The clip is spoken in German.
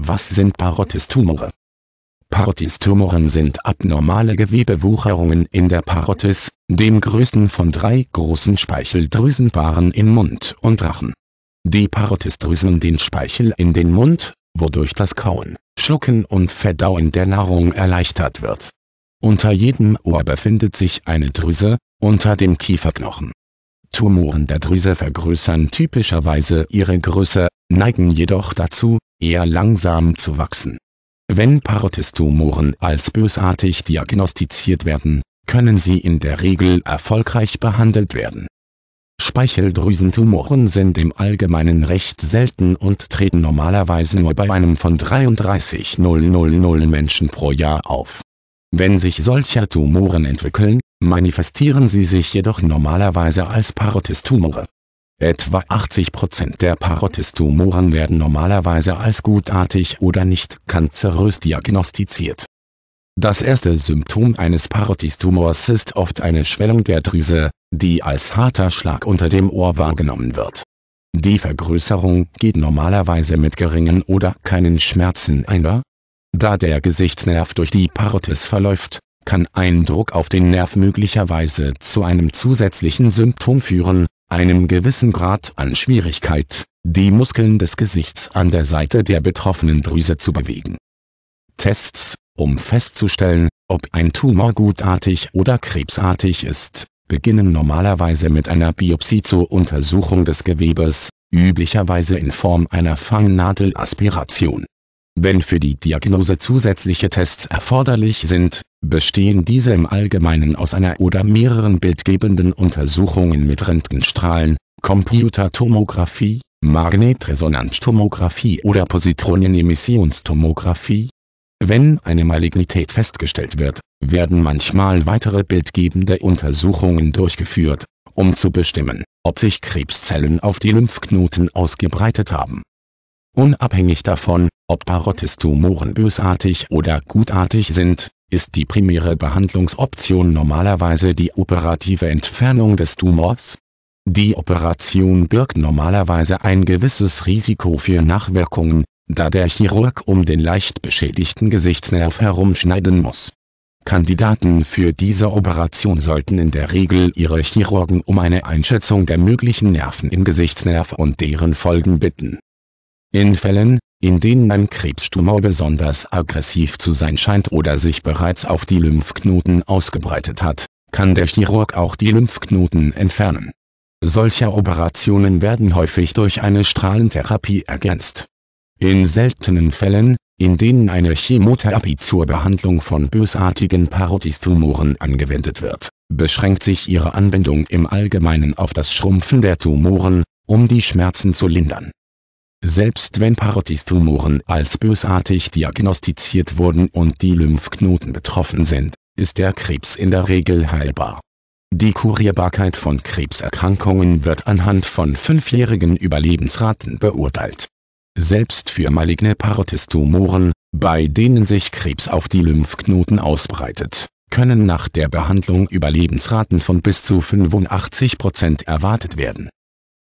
Was sind Parotistumore? Parotistumoren sind abnormale Gewebewucherungen in der Parotis, dem größten von drei großen Speicheldrüsenpaaren im Mund und Rachen. Die Parotis drüsen den Speichel in den Mund, wodurch das Kauen, Schlucken und Verdauen der Nahrung erleichtert wird. Unter jedem Ohr befindet sich eine Drüse, unter dem Kieferknochen. Tumoren der Drüse vergrößern typischerweise ihre Größe, neigen jedoch dazu, eher langsam zu wachsen. Wenn Parotistumoren als bösartig diagnostiziert werden, können sie in der Regel erfolgreich behandelt werden. Speicheldrüsentumoren sind im Allgemeinen recht selten und treten normalerweise nur bei einem von 33.000 Menschen pro Jahr auf. Wenn sich solcher Tumoren entwickeln, manifestieren sie sich jedoch normalerweise als Parotistumore. Etwa 80 Prozent der Parotistumoren werden normalerweise als gutartig oder nicht kanzerös diagnostiziert. Das erste Symptom eines Parotistumors ist oft eine Schwellung der Drüse, die als harter Schlag unter dem Ohr wahrgenommen wird. Die Vergrößerung geht normalerweise mit geringen oder keinen Schmerzen einher. Da der Gesichtsnerv durch die Parotis verläuft, kann ein Druck auf den Nerv möglicherweise zu einem zusätzlichen Symptom führen, einem gewissen Grad an Schwierigkeit, die Muskeln des Gesichts an der Seite der betroffenen Drüse zu bewegen. Tests, um festzustellen, ob ein Tumor gutartig oder krebsartig ist, beginnen normalerweise mit einer Biopsie zur Untersuchung des Gewebes, üblicherweise in Form einer Fangnadelaspiration wenn für die Diagnose zusätzliche Tests erforderlich sind, bestehen diese im Allgemeinen aus einer oder mehreren bildgebenden Untersuchungen mit Röntgenstrahlen, Computertomographie, Magnetresonanztomographie oder Positronenemissionstomographie. Wenn eine Malignität festgestellt wird, werden manchmal weitere bildgebende Untersuchungen durchgeführt, um zu bestimmen, ob sich Krebszellen auf die Lymphknoten ausgebreitet haben Unabhängig davon, ob parotis Tumoren bösartig oder gutartig sind, ist die primäre Behandlungsoption normalerweise die operative Entfernung des Tumors. Die Operation birgt normalerweise ein gewisses Risiko für Nachwirkungen, da der Chirurg um den leicht beschädigten Gesichtsnerv herumschneiden muss. Kandidaten für diese Operation sollten in der Regel ihre Chirurgen um eine Einschätzung der möglichen Nerven im Gesichtsnerv und deren Folgen bitten in Fällen, in denen ein Krebstumor besonders aggressiv zu sein scheint oder sich bereits auf die Lymphknoten ausgebreitet hat, kann der Chirurg auch die Lymphknoten entfernen. Solche Operationen werden häufig durch eine Strahlentherapie ergänzt. In seltenen Fällen, in denen eine Chemotherapie zur Behandlung von bösartigen Parotistumoren angewendet wird, beschränkt sich ihre Anwendung im Allgemeinen auf das Schrumpfen der Tumoren, um die Schmerzen zu lindern selbst wenn Parotid-Tumoren als bösartig diagnostiziert wurden und die Lymphknoten betroffen sind, ist der Krebs in der Regel heilbar. Die Kurierbarkeit von Krebserkrankungen wird anhand von fünfjährigen Überlebensraten beurteilt. Selbst für maligne Parotid-Tumoren, bei denen sich Krebs auf die Lymphknoten ausbreitet, können nach der Behandlung Überlebensraten von bis zu 85% erwartet werden